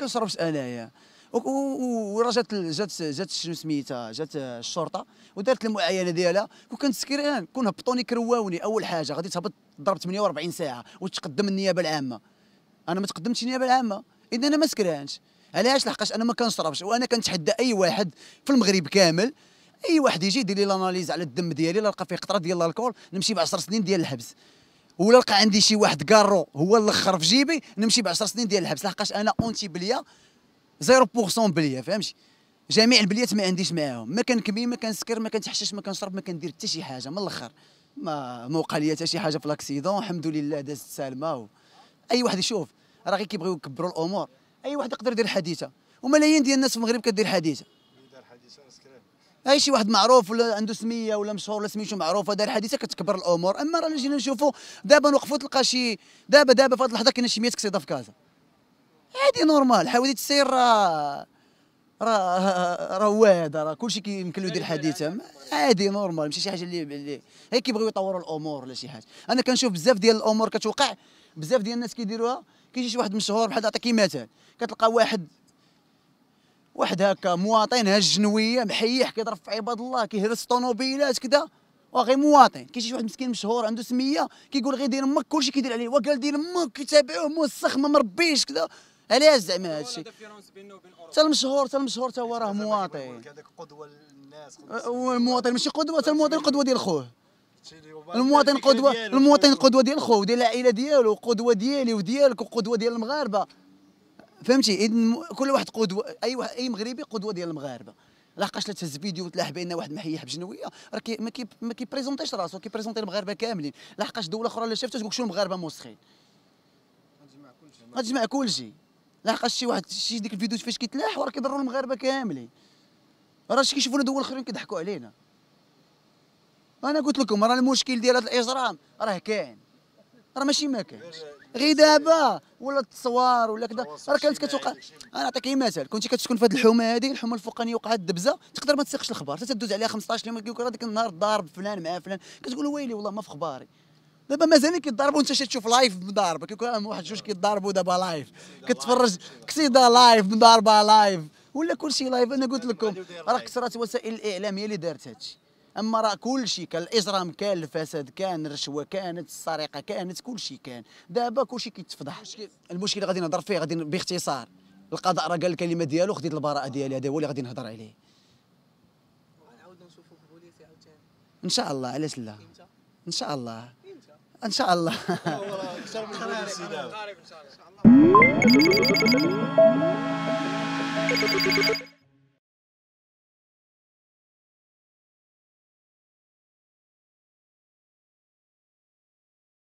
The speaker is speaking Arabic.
كنصرفش انايا وراجات جات جات شنو سميتها جات الشرطه ودارت المعاينه ديالها وكنت سكران كون هبطوني كرواوني اول حاجه غادي تهبط ضرب 48 ساعه وتقدم النيابه العامه انا ما تقدمتش النيابه العامه اذا انا ما سكرانش علاش لحقاش انا ما كنشربش وانا كنتحدى اي واحد في المغرب كامل اي واحد يجي يدير لي لاناليز على الدم ديالي لا لقى فيه قطره ديال الكول نمشي ب 10 سنين ديال الحبس ولا لقى عندي شي واحد كارو هو الاخر في جيبي نمشي ب 10 سنين ديال الحبس لحقاش انا اونتي بليه 0% بليه فهمتي جميع البليات ما عنديش معاهم ما كنكمي ما كنسكر ما كنتحشش ما كنشرب ما كندير حتى شي حاجه من الاخر ما ما وقع لي حتى شي حاجه في لاكسيدون الحمد لله دازت سالمه اي واحد يشوف راه غير كيبغيو يكبروا الامور اي واحد يقدر يدير حديثه وملايين ديال الناس في المغرب كدير حديثه اي شي واحد معروف ولا عنده سميه ولا مشهور ولا سميتو معروفه دار حادثه كتكبر الامور اما رانا جينا نشوفوا دابا نوقفوا تلقى شي دابا دابا في هذه اللحظه كاين شي 100 كسيده في كازا عادي نورمال حوادث السير راه راه راه واعد راه كلشي كيمكن له يدير أيوة، حادثه أيوة. عادي نورمال ماشي شي حاجه اللي اللي هي كيبغيو يطوروا الامور ولا شي حاجه انا كنشوف بزاف ديال الامور كتوقع بزاف ديال الناس كيديروها كيجي شي واحد مشهور بحال عطيك مثال كتلقى واحد واحد هكا مواطن هز جنويه محيح كيضرب في عباد الله كيهرس طوموبيلات كذا واغي مواطن كيجي واحد مسكين مشهور عنده سميه كيقول غير دير امك كلشي كيدير عليه وقال دير امك كيتابعوه موسخ ما مربيش كذا علاش زعما هادشي حتى المشهور حتى المشهور حتى هو راه مواطن قدوه للناس المواطن ماشي قدوه حتى المواطن قدوه ديال خوه المواطن قدوه المواطن قدوه ديال خوه وديال العائله ديالو قدوه ديالي وديالك وقدوه ديال المغاربه فهمتي اذا كل واحد قدوه اي واحد اي مغربي قدوه ديال المغاربه لاحقاش تهز فيديو وتلاح بان واحد محيح بجنويه آه، راه كي ما كي ما كيبريزونتيش راسو كيبريزونتي المغاربه كاملين لاحقاش دوله اخرى اللي شافتها تقول شنو المغاربه موسخين غتجمع كلشي غتجمع كلشي شي واحد شي ديك الفيديو فاش كيتلاح وراه كيضروا المغاربه كاملين راه شي كيشوفونا دول اخرين كيضحكوا علينا انا قلت لكم راه المشكل ديال هذا الاجرام راه كاين راه ماشي ما كانش غير دابا ولا التصوار ولا كذا راه كانت كتوقع انا نعطيك مثال كنتي كتسكن في هذه الحومه هذه الحومه الفوقانيه وقعت دبزه تقدر ما تسيقش الخبار تدوز عليها 15 يوم كيقول هذاك النهار ضارب فلان مع فلان كتقول ويلي والله ما في خباري دابا مازال كيضربوا انت تشوف لايف مضاربه كيكون واحد جوج كيضربوا دابا لايف كتفرج كسيده لايف مضاربه لايف ولا كلشي لايف انا قلت لكم راه كثرت وسائل الاعلام هي اللي دارت هادشي اما راه كلشي كان الاجرام كان الفساد كان الرشوه كانت السرقه كانت كلشي كان دابا كلشي كيتفضح المشكل غادي نهضر فيه غادي باختصار القضاء راه قال الكلمه ديالو خديت البراءه ديالي هذا هو اللي غادي نهضر عليه ان شاء الله علاش لا ان شاء الله ان شاء الله اكثر من ان شاء الله